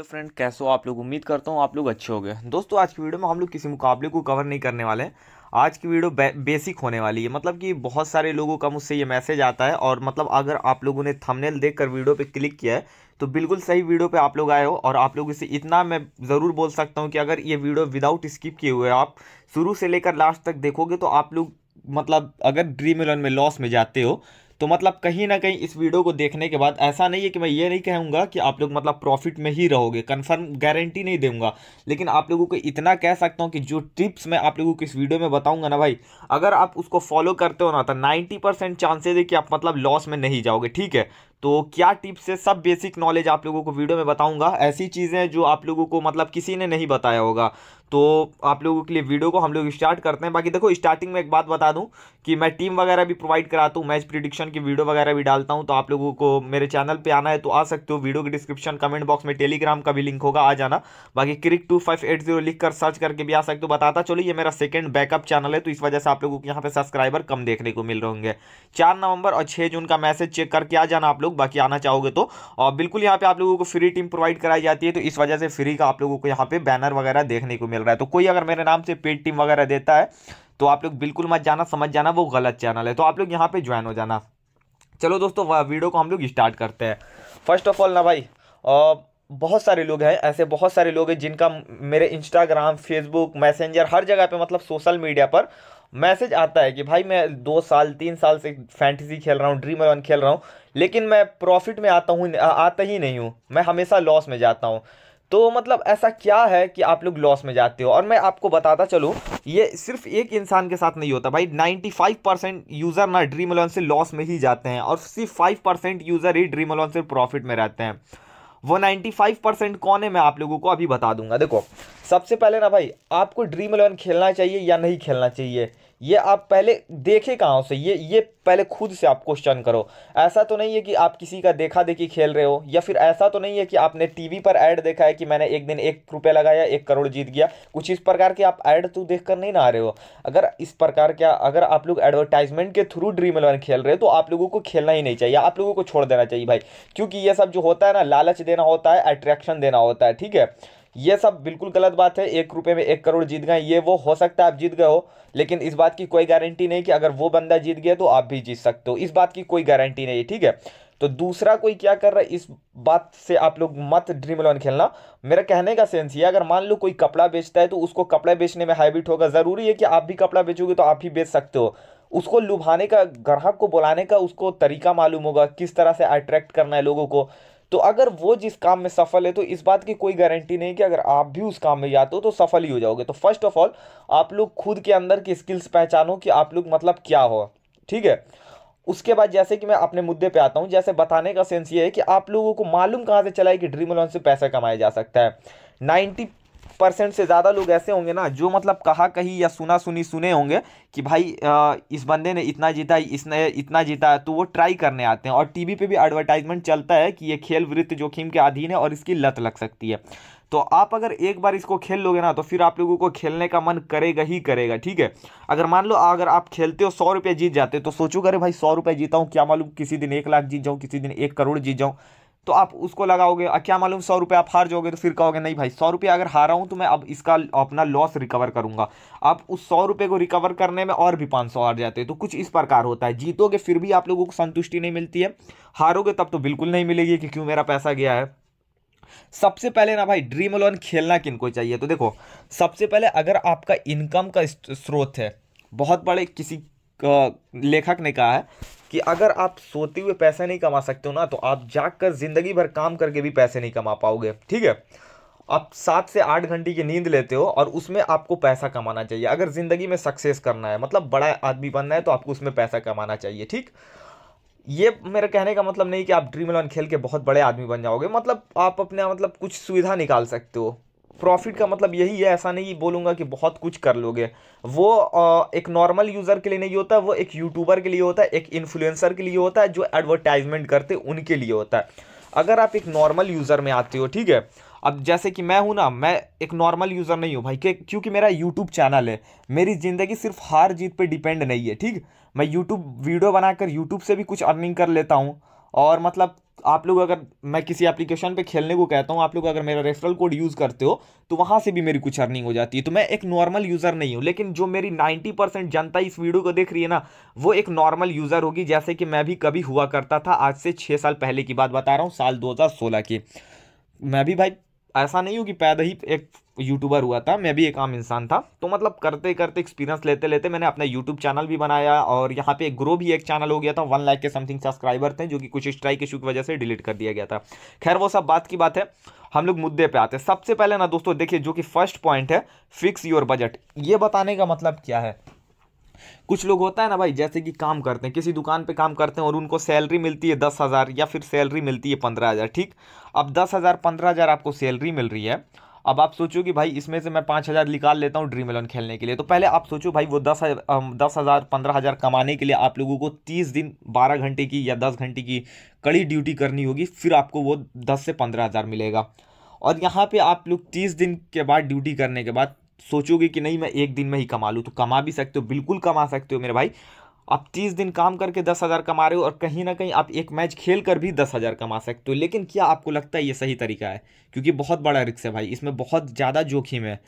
तो फ्रेंड कैसे हो आप लोग उम्मीद करता हूँ आप लोग अच्छे हो गए दोस्तों आज की वीडियो में हम लोग किसी मुकाबले को कवर नहीं करने वाले हैं आज की वीडियो बे, बेसिक होने वाली है मतलब कि बहुत सारे लोगों का मुझसे ये मैसेज आता है और मतलब अगर आप लोगों ने थंबनेल देखकर वीडियो पे क्लिक किया है तो बिल्कुल सही वीडियो पे आप लोग आए हो और आप लोग इसे इतना मैं ज़रूर बोल सकता हूँ कि अगर ये वीडियो विदाउट स्किप किए हुए आप शुरू से लेकर लास्ट तक देखोगे तो आप लोग मतलब अगर ड्रीम इलेवन में लॉस में जाते हो तो मतलब कहीं ना कहीं इस वीडियो को देखने के बाद ऐसा नहीं है कि मैं ये नहीं कहूँगा कि आप लोग मतलब प्रॉफिट में ही रहोगे कन्फर्म गारंटी नहीं दूंगा लेकिन आप लोगों को इतना कह सकता हूँ कि जो टिप्स मैं आप लोगों को इस वीडियो में बताऊँगा ना भाई अगर आप उसको फॉलो करते हो ना तो नाइन्टी चांसेज है कि आप मतलब लॉस में नहीं जाओगे ठीक है तो क्या टिप्स है सब बेसिक नॉलेज आप लोगों को वीडियो में बताऊंगा ऐसी चीज़ें जो आप लोगों को मतलब किसी ने नहीं बताया होगा तो आप लोगों के लिए वीडियो को हम लोग स्टार्ट करते हैं बाकी देखो स्टार्टिंग में एक बात बता दूं कि मैं टीम वगैरह भी प्रोवाइड कराता हूं मैच प्रिडिक्शन की वीडियो वगैरह भी डालता हूं तो आप लोगों को मेरे चैनल पे आना है तो आ सकते हो वीडियो के डिस्क्रिप्शन कमेंट बॉक्स में टेलीग्राम का भी लिंक होगा आ जाना बाकी cric two five eight zero लिख कर सर्च करके भी आ सकते हो बताता चलो ये मेरा सेकेंड बैकअप चैनल है तो इस वजह से आप लोगों को यहाँ पर सब्सक्राइबर कम देखने को मिल रहे होंगे चार नवंबर और छः जून का मैसेज चेक करके आ जाना आप लोग बाकी आना चाहोगे तो और बिल्कुल यहाँ पे आप लोगों को फ्री टीम प्रोवाइड कराई जाती है तो इस वजह से फ्री का आप लोगों को यहाँ पे बैनर वगैरह देखने को मिल मिल रहा है तो कोई अगर मेरे नाम से पेड टीम वगैरह देता है तो आप लोग बिल्कुल मत जाना समझ जाना वो गलत चैनल है तो आप लोग यहाँ पे ज्वाइन हो जाना चलो दोस्तों वीडियो को हम लोग स्टार्ट करते हैं फर्स्ट ऑफ ऑल ना भाई और बहुत सारे लोग हैं ऐसे बहुत सारे लोग हैं जिनका मेरे इंस्टाग्राम फेसबुक मैसेंजर हर जगह पे मतलब सोशल मीडिया पर मैसेज आता है कि भाई मैं दो साल तीन साल से फैंटेसी खेल रहा हूँ ड्रीम इलेवन खेल रहा हूँ लेकिन मैं प्रॉफिट में आता हूँ आता ही नहीं हूँ मैं हमेशा लॉस में जाता हूँ तो मतलब ऐसा क्या है कि आप लोग लॉस में जाते हो और मैं आपको बताता चलूँ ये सिर्फ एक इंसान के साथ नहीं होता भाई 95 परसेंट यूज़र ना ड्रीम अलोन से लॉस में ही जाते हैं और सिर्फ 5 परसेंट यूज़र ही ड्रीम अलोन से प्रॉफिट में रहते हैं वो 95 परसेंट कौन है मैं आप लोगों को अभी बता दूंगा देखो सबसे पहले ना भाई आपको ड्रीम अलेवन खेलना चाहिए या नहीं खेलना चाहिए ये आप पहले देखे कहाँ से ये ये पहले खुद से आप क्वेश्चन करो ऐसा तो नहीं है कि आप किसी का देखा देखी खेल रहे हो या फिर ऐसा तो नहीं है कि आपने टीवी पर ऐड देखा है कि मैंने एक दिन एक रुपया लगाया एक करोड़ जीत गया कुछ इस प्रकार के आप ऐड तो देख कर नहीं ना आ रहे हो अगर इस प्रकार क्या अगर आप लोग एडवर्टाइजमेंट के थ्रू ड्रीम इलेवन खेल रहे हो तो आप लोगों को खेलना ही नहीं चाहिए आप लोगों को छोड़ देना चाहिए भाई क्योंकि ये सब जो होता है ना लालच देना होता है अट्रैक्शन देना होता है ठीक है ये सब बिल्कुल गलत बात है एक रुपये में एक करोड़ जीत गए ये वो हो सकता है आप जीत गए हो लेकिन इस बात की कोई गारंटी नहीं कि अगर वो बंदा जीत गया तो आप भी जीत सकते हो इस बात की कोई गारंटी नहीं ठीक है तो दूसरा कोई क्या कर रहा है इस बात से आप लोग मत ड्रीम इलेवन खेलना मेरा कहने का सेंस ये अगर मान लो कोई कपड़ा बेचता है तो उसको कपड़ा बेचने में हैबिट होगा ज़रूरी है कि आप भी कपड़ा बेचोगे तो आप भी बेच सकते हो उसको लुभाने का ग्राहक को बुलाने का उसको तरीका मालूम होगा किस तरह से अट्रैक्ट करना है लोगों को तो अगर वो जिस काम में सफल है तो इस बात की कोई गारंटी नहीं कि अगर आप भी उस काम में जाते हो तो सफल ही हो जाओगे तो फर्स्ट ऑफ ऑल आप लोग खुद के अंदर की स्किल्स पहचानो कि आप लोग मतलब क्या हो ठीक है उसके बाद जैसे कि मैं अपने मुद्दे पे आता हूँ जैसे बताने का सेंस ये है कि आप लोगों को मालूम कहाँ से चला है कि ड्रीम लोन से पैसा कमाया जा सकता है नाइन्टी परसेंट से ज़्यादा लोग ऐसे होंगे ना जो मतलब कहा कहीं या सुना सुनी सुने होंगे कि भाई आ, इस बंदे ने इतना जीता इसने इतना जीता है तो वो ट्राई करने आते हैं और टीवी पे भी एडवर्टाइजमेंट चलता है कि ये खेल वृत्त जोखिम के अधीन है और इसकी लत लग सकती है तो आप अगर एक बार इसको खेल लोगे ना तो फिर आप लोगों को खेलने का मन करेगा ही करेगा ठीक है अगर मान लो अगर आप खेलते हो सौ रुपये जीत जाते हो तो सोचो अरे भाई सौ रुपये जीता हूँ क्या मालूम किसी दिन एक लाख जीत जाऊँ किसी दिन एक करोड़ जीत जाऊँ तो आप उसको लगाओगे क्या मालूम सौ रुपये आप हार जाओगे तो फिर कहोगे नहीं भाई सौ रुपये अगर हारा हूँ तो मैं अब इसका अपना लॉस रिकवर करूँगा आप उस सौ रुपये को रिकवर करने में और भी पाँच सौ हार जाते हैं तो कुछ इस प्रकार होता है जीतोगे फिर भी आप लोगों को संतुष्टि नहीं मिलती है हारोगे तब तो बिल्कुल नहीं मिलेगी कि क्यों मेरा पैसा गया है सबसे पहले ना भाई ड्रीम लोन खेलना किन चाहिए तो देखो सबसे पहले अगर आपका इनकम का स्रोत है बहुत बड़े किसी लेखक ने कहा है कि अगर आप सोते हुए पैसा नहीं कमा सकते हो ना तो आप जाग कर ज़िंदगी भर काम करके भी पैसे नहीं कमा पाओगे ठीक है आप सात से आठ घंटे की नींद लेते हो और उसमें आपको पैसा कमाना चाहिए अगर ज़िंदगी में सक्सेस करना है मतलब बड़ा आदमी बनना है तो आपको उसमें पैसा कमाना चाहिए ठीक ये मेरे कहने का मतलब नहीं कि आप ड्रीम इलेवन खेल के बहुत बड़े आदमी बन जाओगे मतलब आप अपने मतलब कुछ सुविधा निकाल सकते हो प्रॉफिट का मतलब यही है ऐसा नहीं बोलूँगा कि बहुत कुछ कर लोगे वो एक नॉर्मल यूज़र के लिए नहीं होता वो एक यूट्यूबर के लिए होता है एक इन्फ्लुएंसर के लिए होता है जो एडवर्टाइजमेंट करते उनके लिए होता है अगर आप एक नॉर्मल यूज़र में आते हो ठीक है अब जैसे कि मैं हूँ ना मैं एक नॉर्मल यूज़र नहीं हूँ भाई क्योंकि मेरा यूट्यूब चैनल है मेरी ज़िंदगी सिर्फ हार जीत पर डिपेंड नहीं है ठीक मैं यूट्यूब वीडियो बनाकर यूट्यूब से भी कुछ अर्निंग कर लेता हूँ और मतलब आप लोग अगर मैं किसी एप्लीकेशन पे खेलने को कहता हूँ आप लोग अगर मेरा रेफरल कोड यूज़ करते हो तो वहाँ से भी मेरी कुछ अर्निंग हो जाती है तो मैं एक नॉर्मल यूज़र नहीं हूँ लेकिन जो मेरी 90 परसेंट जनता इस वीडियो को देख रही है ना वो एक नॉर्मल यूज़र होगी जैसे कि मैं भी कभी हुआ करता था आज से छः साल पहले की बात बता रहा हूँ साल दो की मैं भी भाई ऐसा नहीं हो कि पैदा ही एक यूट्यूबर हुआ था मैं भी एक आम इंसान था तो मतलब करते करते एक्सपीरियंस लेते लेते मैंने अपना यूट्यूब चैनल भी बनाया और यहाँ पे एक ग्रो भी एक चैनल हो गया था वन लाख के समथिंग सब्सक्राइबर थे जो कि कुछ स्ट्राइक इशू की वजह से डिलीट कर दिया गया था खैर वो सब बात की बात है हम लोग मुद्दे पर आते हैं सबसे पहले ना दोस्तों देखिए जो कि फर्स्ट पॉइंट है फिक्स योर बजट ये बताने का मतलब क्या है कुछ लोग होता है ना भाई जैसे कि काम करते हैं किसी दुकान पे काम करते हैं और उनको सैलरी मिलती है दस हज़ार या फिर सैलरी मिलती है पंद्रह हज़ार ठीक अब दस हज़ार पंद्रह हज़ार आपको सैलरी मिल रही है अब आप सोचो कि भाई इसमें से मैं पाँच हज़ार निकाल लेता हूँ ड्रीम इलेवन खेलने के लिए तो पहले आप सोचो भाई वो दस दस हज़ार पंद्रह हज़ार कमाने के लिए आप लोगों को तीस दिन बारह घंटे की या दस घंटे की कड़ी ड्यूटी करनी होगी फिर आपको वो दस से पंद्रह हज़ार मिलेगा और यहाँ पे आप लोग तीस दिन के बाद ड्यूटी करने के बाद सोचोगे कि नहीं मैं एक दिन में ही कमा लूँ तो कमा भी सकते हो बिल्कुल कमा सकते हो मेरे भाई आप तीस दिन काम करके दस हज़ार कमा रहे हो और कहीं ना कहीं आप एक मैच खेल कर भी दस हज़ार कमा सकते हो लेकिन क्या आपको लगता है ये सही तरीका है क्योंकि बहुत बड़ा रिक्स है भाई इसमें बहुत ज़्यादा जोखिम है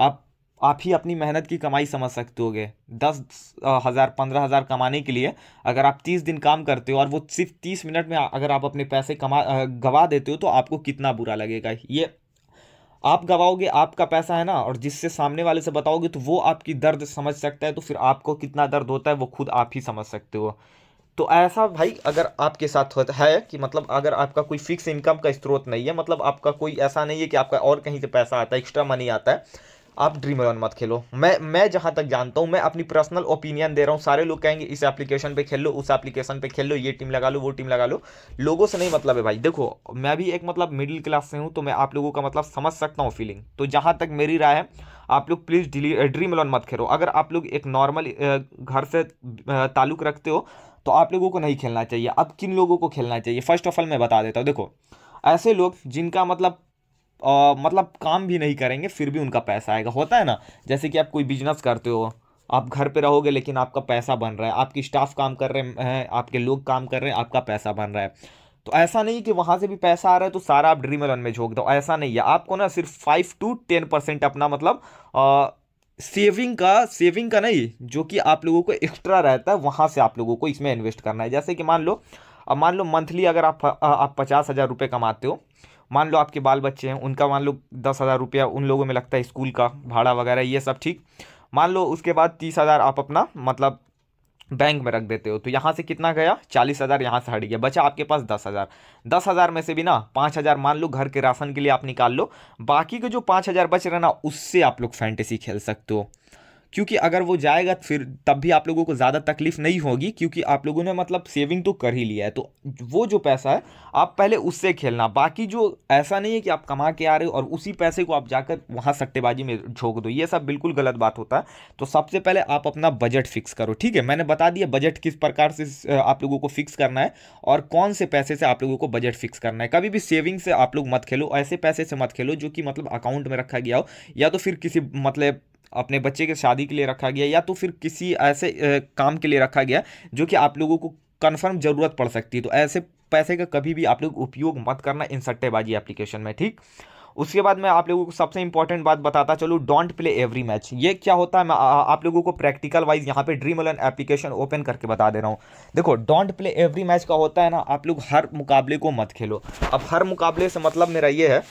आप आप ही अपनी मेहनत की कमाई समझ सकते होगे दस हज़ार पंद्रह हज़ार कमाने के लिए अगर आप तीस दिन काम करते हो और वो सिर्फ तीस मिनट में अगर आप अपने पैसे कमा गवा देते हो तो आपको कितना बुरा लगेगा ये आप गवाओगे आपका पैसा है ना और जिससे सामने वाले से बताओगे तो वो आपकी दर्द समझ सकता है तो फिर आपको कितना दर्द होता है वो खुद आप ही समझ सकते हो तो ऐसा भाई अगर आपके साथ होता है कि मतलब अगर आपका कोई फिक्स इनकम का स्रोत नहीं है मतलब आपका कोई ऐसा नहीं है कि आपका और कहीं से पैसा आता है एक्स्ट्रा मनी आता है आप ड्रीम इलेवन मत खेलो मैं मैं जहाँ तक जानता हूँ मैं अपनी पर्सनल ओपिनियन दे रहा हूँ सारे लोग कहेंगे इस एप्लीकेशन पे खेल लो उस एप्लीकेशन पे खेल लो ये टीम लगा लो वो टीम लगा लो लोगों से नहीं मतलब है भाई देखो मैं भी एक मतलब मिडिल क्लास से हूँ तो मैं आप लोगों का मतलब समझ सकता हूँ फीलिंग तो जहाँ तक मेरी राय है आप लोग प्लीज़ ड्रीम इलेवन मत खेलो अगर आप लोग एक नॉर्मल घर से ताल्लुक रखते हो तो आप लोगों को नहीं खेलना चाहिए अब किन लोगों को खेलना चाहिए फर्स्ट ऑफ ऑल मैं बता देता हूँ देखो ऐसे लोग जिनका मतलब आ, मतलब काम भी नहीं करेंगे फिर भी उनका पैसा आएगा होता है ना जैसे कि आप कोई बिजनेस करते हो आप घर पे रहोगे लेकिन आपका पैसा बन रहा है आपकी स्टाफ काम कर रहे हैं आपके लोग काम कर रहे हैं आपका पैसा बन रहा है तो ऐसा नहीं कि वहाँ से भी पैसा आ रहा है तो सारा आप ड्रीम एलन में झोंक दो ऐसा नहीं है आपको ना सिर्फ फाइव टू टेन परसेंट अपना मतलब आ, सेविंग का सेविंग का नहीं जो कि आप लोगों को एक्स्ट्रा रहता है वहाँ से आप लोगों को इसमें इन्वेस्ट करना है जैसे कि मान लो मान लो मंथली अगर आप आ, आप पचास हज़ार रुपये कमाते हो मान लो आपके बाल बच्चे हैं उनका मान लो दस हज़ार रुपया उन लोगों में लगता है स्कूल का भाड़ा वगैरह ये सब ठीक मान लो उसके बाद तीस हज़ार आप अपना मतलब बैंक में रख देते हो तो यहाँ से कितना गया चालीस हज़ार यहाँ से हट गया बचा आपके पास दस हज़ार दस हज़ार में से भी ना पाँच हज़ार मान लो घर के राशन के लिए आप निकाल लो बाकी के जो पाँच हज़ार बच रहे ना उससे आप लोग फैंटेसी खेल सकते हो क्योंकि अगर वो जाएगा फिर तब भी आप लोगों को ज़्यादा तकलीफ नहीं होगी क्योंकि आप लोगों ने मतलब सेविंग तो कर ही लिया है तो वो जो पैसा है आप पहले उससे खेलना बाकी जो ऐसा नहीं है कि आप कमा के आ रहे हो और उसी पैसे को आप जाकर वहाँ सट्टेबाजी में झोंक दो ये सब बिल्कुल गलत बात होता है तो सबसे पहले आप अपना बजट फिक्स करो ठीक है मैंने बता दिया बजट किस प्रकार से आप लोगों को फिक्स करना है और कौन से पैसे से आप लोगों को बजट फिक्स करना है कभी भी सेविंग से आप लोग मत खेलो ऐसे पैसे से मत खेलो जो कि मतलब अकाउंट में रखा गया हो या तो फिर किसी मतलब अपने बच्चे के शादी के लिए रखा गया या तो फिर किसी ऐसे काम के लिए रखा गया जो कि आप लोगों को कन्फर्म ज़रूरत पड़ सकती है तो ऐसे पैसे का कभी भी आप लोग उपयोग मत करना इन सट्टेबाजी एप्लीकेशन में ठीक उसके बाद मैं आप लोगों को सबसे इंपॉर्टेंट बात बताता चलूँ डोंट प्ले एवरी मैच ये क्या होता है मैं आ, आप लोगों को प्रैक्टिकल वाइज यहाँ पे ड्रीम एलेवन एप्लीकेशन ओपन करके बता दे रहा हूँ देखो डोंट प्ले एवरी मैच का होता है ना आप लोग हर मुकाबले को मत खेलो अब हर मुकाबले से मतलब मेरा ये है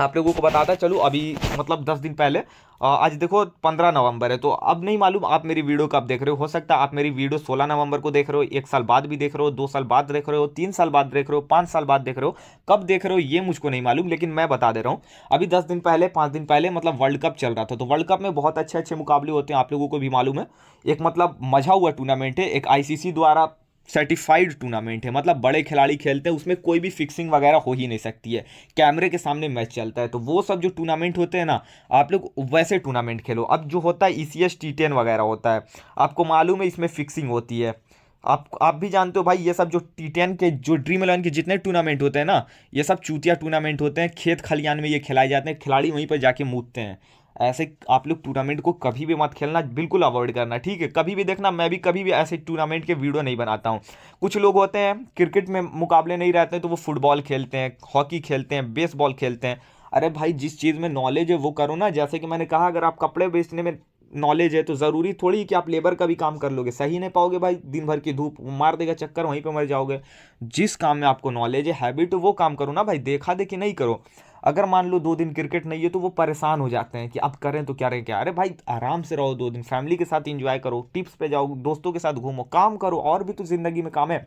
आप लोगों को बताता चलूँ अभी मतलब दस दिन पहले आज देखो पंद्रह नवंबर है तो अब नहीं मालूम आप मेरी वीडियो कब देख रहे हो हो सकता है आप मेरी वीडियो सोलह नवंबर को देख रहे हो एक साल बाद भी देख रहे हो दो साल बाद देख रहे हो तीन साल बाद देख रहे हो पाँच साल बाद देख रहे हो कब देख रहे हो ये मुझको नहीं मालूम लेकिन मैं बता दे रहा हूँ अभी दस दिन पहले पाँच दिन पहले मतलब वर्ल्ड कप चल रहा था तो वर्ल्ड कप में बहुत अच्छे अच्छे मुकाबले होते हैं आप लोगों को भी मालूम है एक मतलब मजा हुआ टूर्नामेंट है एक आई द्वारा सर्टिफाइड टूर्नामेंट है मतलब बड़े खिलाड़ी खेलते हैं उसमें कोई भी फिक्सिंग वगैरह हो ही नहीं सकती है कैमरे के सामने मैच चलता है तो वो सब जो टूर्नामेंट होते हैं ना आप लोग वैसे टूर्नामेंट खेलो अब जो होता है E C S T ten वगैरह होता है आपको मालूम है इसमें फिक्सिंग होती है आप आप भी जानते हो भाई ये सब जो टी टेन के जो ड्रीम इलेवन के जितने टूर्नामेंट होते हैं ना ये सब चूतिया टूर्नामेंट होते हैं खेत खलियान में ये खिलाए जाते हैं खिलाड़ी वहीं पर जाके मूदते हैं ऐसे आप लोग टूर्नामेंट को कभी भी मत खेलना बिल्कुल अवॉइड करना ठीक है कभी भी देखना मैं भी कभी भी ऐसे टूर्नामेंट के वीडियो नहीं बनाता हूँ कुछ लोग होते हैं क्रिकेट में मुकाबले नहीं रहते हैं तो वो फुटबॉल खेलते हैं हॉकी खेलते हैं बेसबॉल खेलते हैं अरे भाई जिस चीज़ में नॉलेज है वो करो ना जैसे कि मैंने कहा अगर आप कपड़े बेचने में नॉलेज है तो ज़रूरी थोड़ी कि आप लेबर का भी काम कर लोगे सही नहीं पाओगे भाई दिन भर की धूप मार देगा चक्कर वहीं पर मर जाओगे जिस काम में आपको नॉलेज है हैबिट वो काम करो ना भाई देखा देखी नहीं करो अगर मान लो दो दिन क्रिकेट नहीं है तो वो परेशान हो जाते हैं कि अब करें तो क्या रहें क्या अरे भाई आराम से रहो दो दिन फैमिली के साथ इंजॉय करो टिप्स पे जाओ दोस्तों के साथ घूमो काम करो और भी तो ज़िंदगी में काम है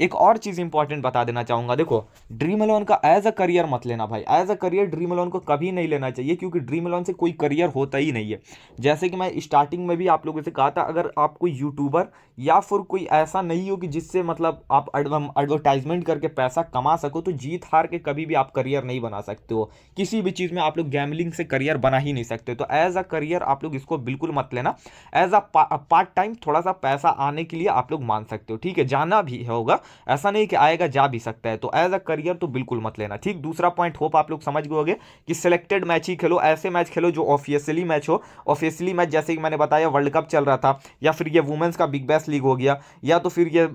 एक और चीज़ इंपॉर्टेंट बता देना चाहूँगा देखो ड्रीम इलेवन का एज अ करियर मत लेना भाई as a career Dream eleven को कभी नहीं लेना चाहिए क्योंकि ड्रीम इलेवन से कोई करियर होता ही नहीं है जैसे कि मैं स्टार्टिंग में भी आप लोगों से कहा था अगर आप कोई यूट्यूबर या फिर कोई ऐसा नहीं हो कि जिससे मतलब आप एडवर्टाइजमेंट करके पैसा कमा सको तो जीत हार के कभी भी आप करियर नहीं बना सकते हो किसी भी चीज़ में आप लोग गैमलिंग से करियर बना ही नहीं सकते तो एज अ करियर आप लोग इसको बिल्कुल मत लेना एज अ पार्ट टाइम थोड़ा सा पैसा आने के लिए आप लोग मान सकते हो ठीक है जाना भी होगा ऐसा नहीं कि आएगा जा भी सकता है तो एज अ करियर तो बिल्कुल मत लेना ठीक दूसरा पॉइंट होप आप लोग समझ गए कि सिलेक्टेड मैच ही खेलो ऐसे मैच खेलो जो ऑफिशियली मैच हो ऑफिशियली मैच जैसे कि मैंने बताया वर्ल्ड कप चल रहा था या फिर ये वुमेंस का बिग बैस लीग हो गया या तो फिर ये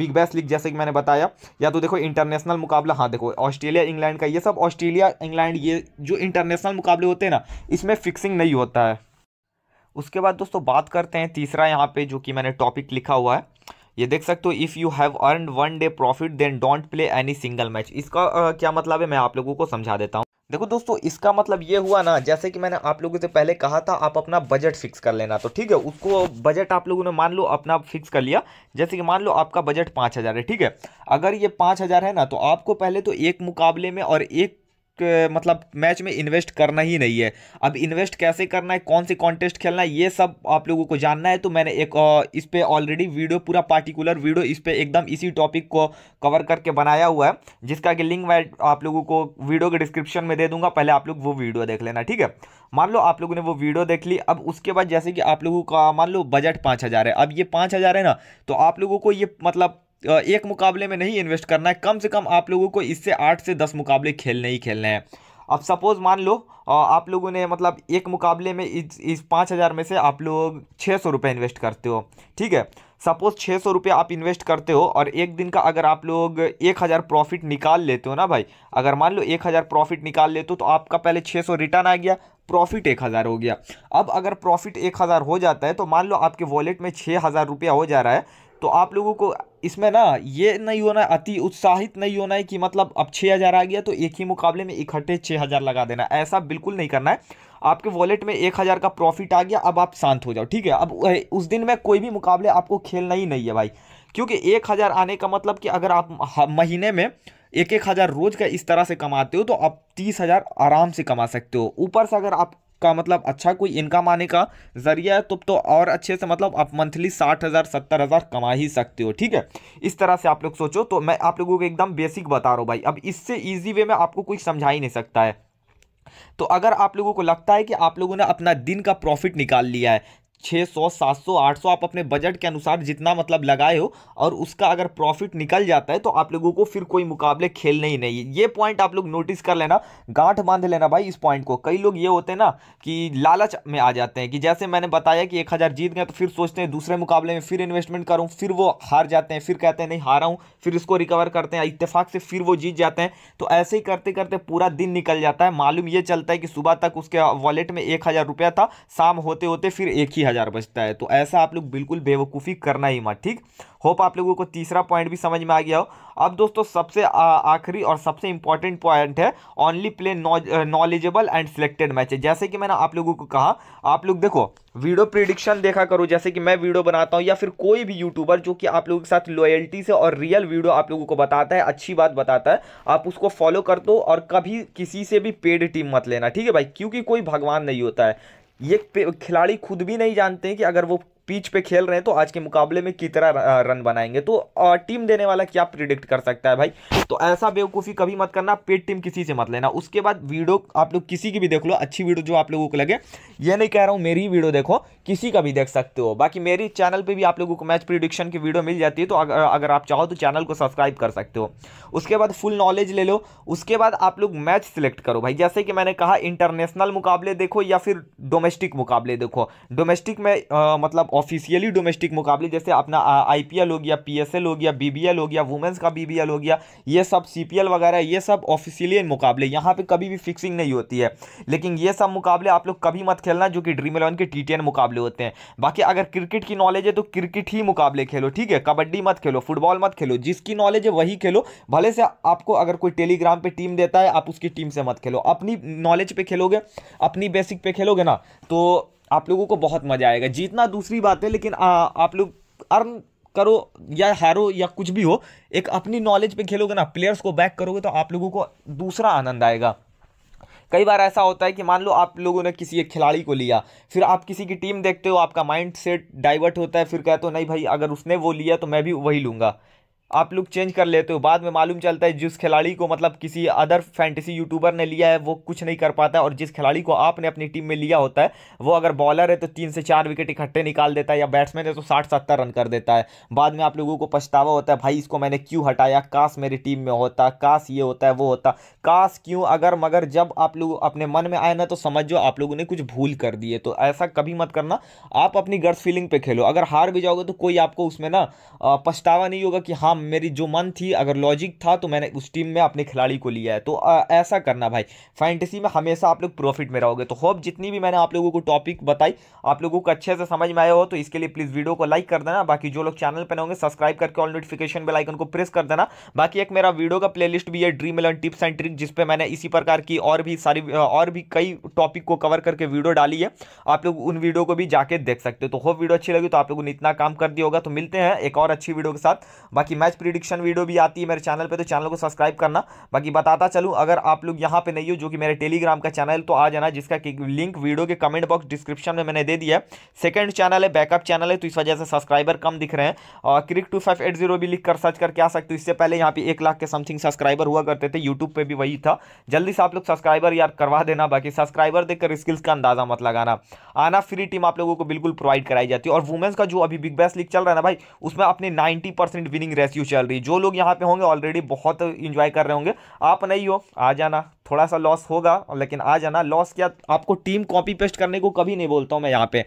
बिग बैस लीग जैसे कि मैंने बताया या तो देखो इंटरनेशनल मुकाबला हाँ देखो ऑस्ट्रेलिया इंग्लैंड का ये सब ऑस्ट्रेलिया इंग्लैंड ये जो इंटरनेशनल मुकाबले होते हैं ना इसमें फिक्सिंग नहीं होता है उसके बाद दोस्तों बात करते हैं तीसरा यहाँ पे जो कि मैंने टॉपिक लिखा हुआ है ये देख सकते हो if you have earn one day profit then don't play any single match इसका uh, क्या मतलब है मैं आप लोगों को समझा देता हूँ देखो दोस्तों इसका मतलब ये हुआ ना जैसे कि मैंने आप लोगों से पहले कहा था आप अपना बजट फिक्स कर लेना तो ठीक है उसको बजट आप लोगों ने मान लो अपना फिक्स कर लिया जैसे कि मान लो आपका बजट पाँच हज़ार है ठीक है अगर ये पाँच हज़ार है ना तो आपको पहले तो एक मुकाबले में और एक मतलब मैच में इन्वेस्ट करना ही नहीं है अब इन्वेस्ट कैसे करना है कौन से कॉन्टेस्ट खेलना है ये सब आप लोगों को जानना है तो मैंने एक इस पर ऑलरेडी वीडियो पूरा पार्टिकुलर वीडियो इस पर एकदम इसी टॉपिक को कवर करके बनाया हुआ है जिसका कि लिंक मैं आप लोगों को वीडियो के डिस्क्रिप्शन में दे दूंगा पहले आप लोग वो वीडियो देख लेना ठीक है मान लो आप लोगों ने वो वीडियो देख ली अब उसके बाद जैसे कि आप लोगों का मान लो बजट पाँच हज़ार है अब ये पाँच हज़ार है ना तो आप लोगों को ये मतलब एक मुकाबले में नहीं इन्वेस्ट करना है कम से कम आप लोगों को इससे आठ से दस मुकाबले खेलने ही खेलने हैं अब सपोज़ मान लो आप लोगों ने मतलब एक मुकाबले में इस इस पाँच हज़ार में से आप लोग छः सौ रुपये इन्वेस्ट करते हो ठीक है सपोज़ छः सौ रुपये आप इन्वेस्ट करते हो और एक दिन का अगर आप लोग एक हज़ार प्रॉफिट निकाल लेते हो ना भाई अगर मान लो एक हज़ार प्रॉफिट निकाल लेते हो तो आपका पहले छः सौ रिटर्न आ गया प्रॉफिट एक हज़ार हो गया अब अगर प्रॉफिट एक हज़ार हो जाता है तो मान लो आपके वॉलेट में छः हज़ार रुपया हो जा रहा है तो आप लोगों को इसमें ना ये नहीं होना अति उत्साहित नहीं होना है कि मतलब अब छः हज़ार आ गया तो एक ही मुकाबले में इकट्ठे छः हज़ार लगा देना ऐसा बिल्कुल नहीं करना है आपके वॉलेट में एक हज़ार का प्रॉफिट आ गया अब आप शांत हो जाओ ठीक है अब उस दिन में कोई भी मुकाबले आपको खेलना ही नहीं है भाई क्योंकि एक हज़ार आने का मतलब कि अगर आप महीने में एक एक हज़ार रोज़ का इस तरह से कमाते हो तो आप तीस हज़ार आराम से कमा सकते हो ऊपर से अगर आप आपका मतलब अच्छा कोई इनकम आने का जरिया है तो, तो और अच्छे से मतलब आप मंथली साठ हज़ार सत्तर हज़ार कमा ही सकते हो ठीक है इस तरह से आप लोग सोचो तो मैं आप लोगों को एकदम बेसिक बता रहा हूँ भाई अब इससे ईजी वे में आपको कोई समझा ही नहीं सकता है तो अगर आप लोगों को लगता है कि आप लोगों ने अपना दिन का प्रॉफिट निकाल लिया है छः सौ सात सौ आठ सौ आप अपने बजट के अनुसार जितना मतलब लगाए हो और उसका अगर प्रॉफिट निकल जाता है तो आप लोगों को फिर कोई मुकाबले खेलने ही नहीं ये पॉइंट आप लोग नोटिस कर लेना गांठ बांध लेना भाई इस पॉइंट को कई लोग ये होते हैं ना कि लालच में आ जाते हैं कि जैसे मैंने बताया कि एक हज़ार जीत गए तो फिर सोचते हैं दूसरे मुकाबले में फिर इन्वेस्टमेंट करूँ फिर वो हार जाते हैं फिर कहते हैं नहीं हारा हूँ फिर इसको रिकवर करते हैं इतफाक से फिर वो जीत जाते हैं तो ऐसे ही करते करते पूरा दिन निकल जाता है मालूम ये चलता है कि सुबह तक उसके वॉलेट में एक हज़ार रुपया था शाम होते होते फिर एक ही हज़ार बचता है तो ऐसा आप लोग बिल्कुल बेवकूफ़ी करना ही मत ठीक होप आप लोगों को तीसरा पॉइंट भी समझ में आ गया हो अब दोस्तों सबसे आखिरी और सबसे इंपॉर्टेंट पॉइंट है only play knowledgeable and selected matches जैसे कि मैंने आप लोगों को कहा आप लोग देखो वीडियो प्रिडिक्शन देखा करो जैसे कि मैं वीडियो बनाता हूँ या फिर कोई भी यूट्यूबर जो कि आप लोगों के साथ लॉयल्टी से और रियल वीडियो आप लोगों को बताता है अच्छी बात बताता है आप उसको फॉलो कर दो और कभी किसी से भी पेड टीम मत लेना ठीक है भाई क्योंकि कोई भगवान नहीं होता है ये खिलाड़ी खुद भी नहीं जानते हैं कि अगर वो पीच पे खेल रहे हैं तो आज के मुकाबले में कितना रन बनाएंगे तो टीम देने वाला क्या प्रिडिक्ट कर सकता है भाई तो ऐसा बेवकूफ़ी कभी मत करना पेड टीम किसी से मत लेना उसके बाद वीडियो आप लोग किसी की भी देख लो अच्छी वीडियो जो आप लोगों को लगे ये नहीं कह रहा हूँ मेरी वीडियो देखो किसी का भी देख सकते हो बाकी मेरी चैनल पर भी आप लोगों को मैच प्रिडिक्शन की वीडियो मिल जाती है तो अगर अगर आप चाहो तो चैनल को सब्सक्राइब कर सकते हो उसके बाद फुल नॉलेज ले लो उसके बाद आप लोग मैच सिलेक्ट करो भाई जैसे कि मैंने कहा इंटरनेशनल मुकाबले देखो या फिर डोमेस्टिक मुकाबले देखो डोमेस्टिक में आ, मतलब ऑफिशियली डोमेस्टिक मुकाबले जैसे अपना आईपीएल हो गया पीएसएल हो गया बीबीएल हो गया वुमेंस का बीबीएल हो गया ये सब सीपीएल वगैरह ये सब ऑफिशियली मुकाबले यहाँ पे कभी भी फिक्सिंग नहीं होती है लेकिन ये सब मुकाबले आप लोग कभी मत खेलना जो कि ड्रीम इलेवन के टी मुकाबले होते हैं बाकी अगर क्रिकेट की नॉलेज है तो क्रिकेट ही मुकाबले खेलो ठीक है कबड्डी मत खेलो फुटबॉल मत खेलो जिसकी नॉलेज है वही खेलो भले से आपको अगर कोई टेलीग्राम पर टीम देता है आप उसकी टीम से मत खेलो अपनी नॉलेज पर खेलोगे अपनी बेसिक पे खेलोगे ना तो आप लोगों को बहुत मज़ा आएगा जीतना दूसरी बात है लेकिन आ, आप लोग अर्न करो या हैरो या कुछ भी हो एक अपनी नॉलेज पे खेलोगे ना प्लेयर्स को बैक करोगे तो आप लोगों को दूसरा आनंद आएगा कई बार ऐसा होता है कि मान लो आप लोगों ने किसी एक खिलाड़ी को लिया फिर आप किसी की टीम देखते हो आपका माइंड सेट डाइवर्ट होता है फिर कहते हो नहीं भाई अगर उसने वो लिया तो मैं भी वही लूँगा आप लोग चेंज कर लेते हो बाद में मालूम चलता है जिस खिलाड़ी को मतलब किसी अदर फैंटेसी यूट्यूबर ने लिया है वो कुछ नहीं कर पाता और जिस खिलाड़ी को आपने अपनी टीम में लिया होता है वो अगर बॉलर है तो तीन से चार विकेट इकट्ठे निकाल देता है या बैट्समैन है तो साठ सत्तर रन कर देता है बाद में आप लोगों को पछतावा होता है भाई इसको मैंने क्यों हटाया काश मेरी टीम में होता काश ये होता है वो होता काश क्यों अगर मगर जब आप लोग अपने मन में आए ना तो समझो आप लोगों ने कुछ भूल कर दिए तो ऐसा कभी मत करना आप अपनी गर्स फीलिंग पर खेलो अगर हार भी जाओगे तो कोई आपको उसमें ना पछतावा नहीं होगा कि हाँ हाँ, मेरी जो मन थी अगर लॉजिक था तो मैंने उस टीम में अपने खिलाड़ी को लिया है तो आ, ऐसा करना भाई फैंटेसी में हमेशा आप लोग प्रॉफिट में रहोगे तो होप जितनी भी मैंने आप लोगों को टॉपिक बताई आप लोगों को अच्छे से समझ में आया हो तो इसके लिए प्लीज़ वीडियो को लाइक कर देना बाकी जो लोग चैनल पर होंगे सब्सक्राइब करके ऑल नोटिफिकेशन बेल आइकन को प्रेस कर देना बाकी एक मेरा वीडियो का प्लेलिस्ट भी है dream eleven tips and trick जिसपे मैंने इसी प्रकार की और भी सारी और भी कई टॉपिक को कवर करके वीडियो डाली है आप लोग उन वीडियो को भी जाके देख सकते हो तो होप वीडियो अच्छी लगी तो आप लोगों ने इतना काम कर दिया होगा तो मिलते हैं एक और अच्छी वीडियो के साथ बाकी मैच प्रिडिक्शन वीडियो भी आती है मेरे चैनल पे तो चैनल को सब्सक्राइब करना बाकी बताता चलूँ अगर आप लोग यहाँ पे नहीं हो जो कि मेरे टेलीग्राम का चैनल तो आ जाना जिसका लिंक वीडियो के कमेंट बॉक्स डिस्क्रिप्शन में मैंने दे दिया है सेकेंड चैनल है बैकअप चैनल है तो इस वजह से सब्सक्राइबर कम दिख रहे हैं और cric two five eight zero भी लिख कर सर्च करके आ सकते हो इससे पहले यहाँ पे एक लाख के समथिंग सब्सक्राइबर हुआ करते थे यूट्यूब पर भी वही था जल्दी से आप लोग सब्सक्राइबर यार करवा देना बाकी सब्सक्राइबर देखकर स्किल्स का अंदाजा मत लगाना आना फ्री टीम आप लोगों को बिल्कुल प्रोवाइड कराई जाती है और वुमेंस का जो अभी बिग बैस लीग चल रहा है ना भाई उसमें अपने नाइनटी विनिंग रेस कर्फ्यू चल रही है जो लोग यहाँ पे होंगे ऑलरेडी बहुत इंजॉय कर रहे होंगे आप नहीं हो आ जाना थोड़ा सा लॉस होगा लेकिन आ जाना लॉस क्या आपको टीम कॉपी पेस्ट करने को कभी नहीं बोलता हूँ मैं यहाँ पे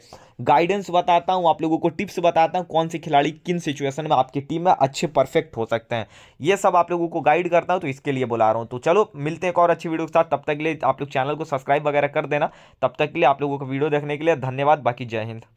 गाइडेंस बताता हूँ आप लोगों को टिप्स बताता हूँ कौन से खिलाड़ी किन सिचुएशन में आपकी टीम में अच्छे परफेक्ट हो सकते हैं ये सब आप लोगों को गाइड करता हूँ तो इसके लिए बुला रहा हूँ तो चलो मिलते हैं एक और अच्छी वीडियो के साथ तब तक के लिए आप लोग चैनल को सब्सक्राइब वगैरह कर देना तब तक के लिए आप लोगों को वीडियो देखने के लिए धन्यवाद बाकी जय हिंद